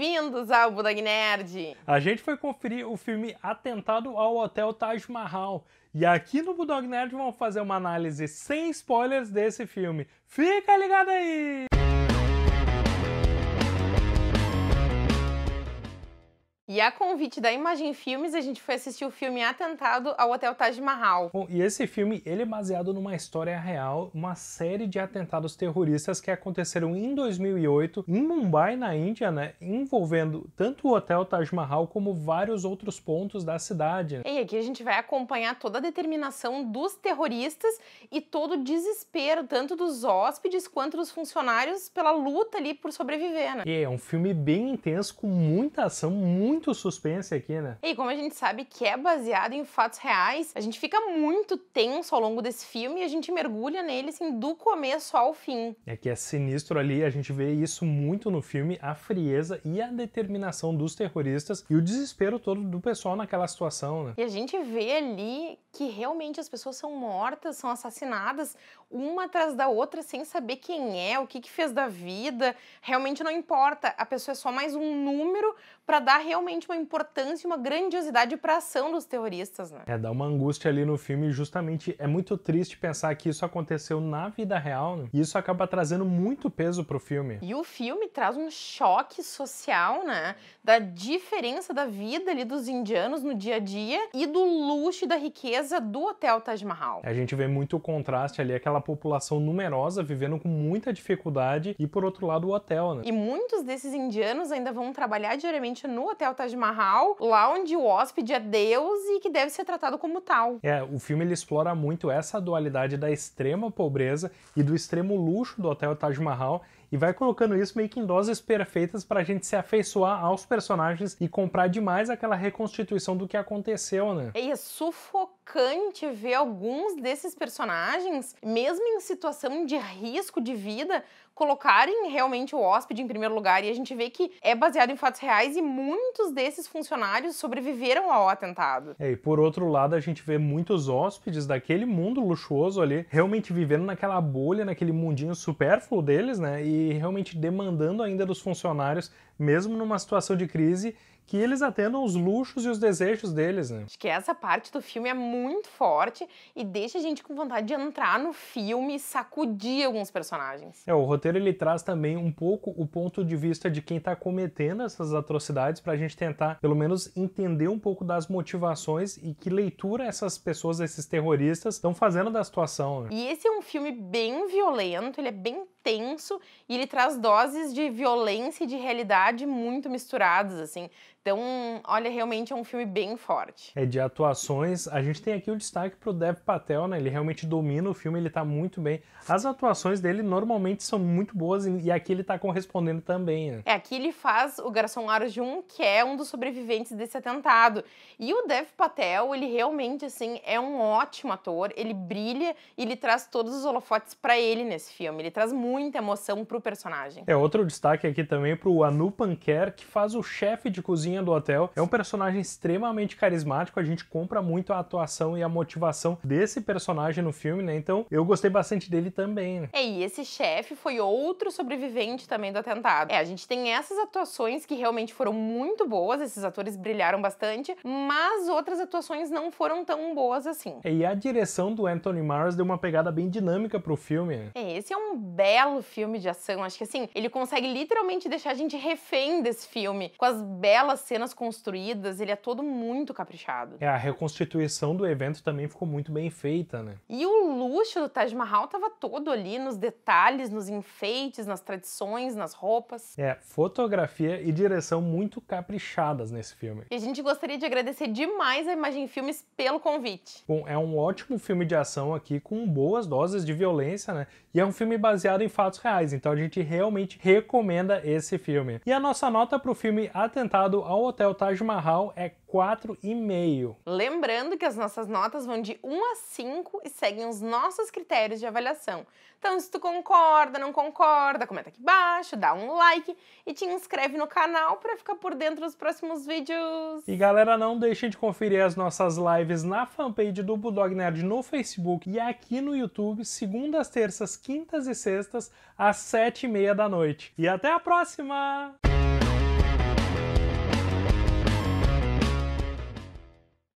Bem-vindos ao Budog Nerd! A gente foi conferir o filme Atentado ao Hotel Taj Mahal. E aqui no Budog Nerd vamos fazer uma análise sem spoilers desse filme. Fica ligado aí! E a convite da Imagem Filmes, a gente foi assistir o filme Atentado ao Hotel Taj Mahal. Bom, e esse filme, ele é baseado numa história real, uma série de atentados terroristas que aconteceram em 2008 em Mumbai, na Índia, né, envolvendo tanto o Hotel Taj Mahal como vários outros pontos da cidade. E aqui a gente vai acompanhar toda a determinação dos terroristas e todo o desespero tanto dos hóspedes quanto dos funcionários pela luta ali por sobreviver, né? E é um filme bem intenso com muita ação, muito muito suspense aqui, né? E como a gente sabe que é baseado em fatos reais, a gente fica muito tenso ao longo desse filme e a gente mergulha nele assim do começo ao fim. É que é sinistro ali, a gente vê isso muito no filme, a frieza e a determinação dos terroristas e o desespero todo do pessoal naquela situação, né? E a gente vê ali que realmente as pessoas são mortas, são assassinadas uma atrás da outra sem saber quem é, o que que fez da vida. Realmente não importa, a pessoa é só mais um número para dar realmente realmente uma importância e uma grandiosidade para a ação dos terroristas, né? É, dá uma angústia ali no filme, justamente é muito triste pensar que isso aconteceu na vida real, né? e isso acaba trazendo muito peso pro filme. E o filme traz um choque social, né, da diferença da vida ali dos indianos no dia a dia e do luxo e da riqueza do hotel Taj Mahal. A gente vê muito o contraste ali, aquela população numerosa vivendo com muita dificuldade e por outro lado o hotel, né? E muitos desses indianos ainda vão trabalhar diariamente no hotel Taj Mahal, lá onde o hóspede é Deus e que deve ser tratado como tal. É, o filme ele explora muito essa dualidade da extrema pobreza e do extremo luxo do hotel Taj Mahal e vai colocando isso meio que em doses perfeitas para a gente se afeiçoar aos personagens e comprar demais aquela reconstituição do que aconteceu, né? é sufocante chocante ver alguns desses personagens, mesmo em situação de risco de vida, colocarem realmente o hóspede em primeiro lugar. E a gente vê que é baseado em fatos reais e muitos desses funcionários sobreviveram ao atentado. É, e por outro lado, a gente vê muitos hóspedes daquele mundo luxuoso ali realmente vivendo naquela bolha, naquele mundinho supérfluo deles, né? E realmente demandando ainda dos funcionários, mesmo numa situação de crise que eles atendam os luxos e os desejos deles, né? Acho que essa parte do filme é muito forte e deixa a gente com vontade de entrar no filme e sacudir alguns personagens. É, o roteiro ele traz também um pouco o ponto de vista de quem tá cometendo essas atrocidades pra gente tentar, pelo menos, entender um pouco das motivações e que leitura essas pessoas, esses terroristas, estão fazendo da situação. Né? E esse é um filme bem violento, ele é bem tenso e ele traz doses de violência e de realidade muito misturadas, assim. Então, olha, realmente é um filme bem forte. É de atuações. A gente tem aqui o destaque pro Dev Patel, né? Ele realmente domina o filme, ele tá muito bem. As atuações dele normalmente são muito boas e aqui ele tá correspondendo também, né? É, aqui ele faz o garçom Arjun, que é um dos sobreviventes desse atentado. E o Dev Patel, ele realmente, assim, é um ótimo ator. Ele brilha e ele traz todos os holofotes para ele nesse filme. Ele traz muito muita emoção pro personagem. É outro destaque aqui também pro Anu Panker, que faz o chefe de cozinha do hotel. É um personagem extremamente carismático, a gente compra muito a atuação e a motivação desse personagem no filme, né? Então eu gostei bastante dele também. Né? É, e esse chefe foi outro sobrevivente também do atentado. É, a gente tem essas atuações que realmente foram muito boas, esses atores brilharam bastante, mas outras atuações não foram tão boas assim. É, e a direção do Anthony Mars deu uma pegada bem dinâmica pro filme. Né? É, esse é um belo belo filme de ação. Acho que assim, ele consegue literalmente deixar a gente refém desse filme, com as belas cenas construídas, ele é todo muito caprichado. É, a reconstituição do evento também ficou muito bem feita, né? E o luxo do Taj Mahal tava todo ali nos detalhes, nos enfeites, nas tradições, nas roupas. É, fotografia e direção muito caprichadas nesse filme. E a gente gostaria de agradecer demais a Imagem Filmes pelo convite. Bom, é um ótimo filme de ação aqui com boas doses de violência, né? E é um filme baseado em fatos reais, então a gente realmente recomenda esse filme. E a nossa nota para o filme Atentado ao Hotel Taj Mahal é 4,5. Lembrando que as nossas notas vão de 1 a 5 e seguem os nossos critérios de avaliação. Então, se tu concorda, não concorda, comenta aqui embaixo, dá um like e te inscreve no canal para ficar por dentro dos próximos vídeos. E galera, não deixem de conferir as nossas lives na fanpage do Bulldog Nerd no Facebook e aqui no YouTube, segundas, terças, quintas e sextas, às 7h30 da noite. E até a próxima!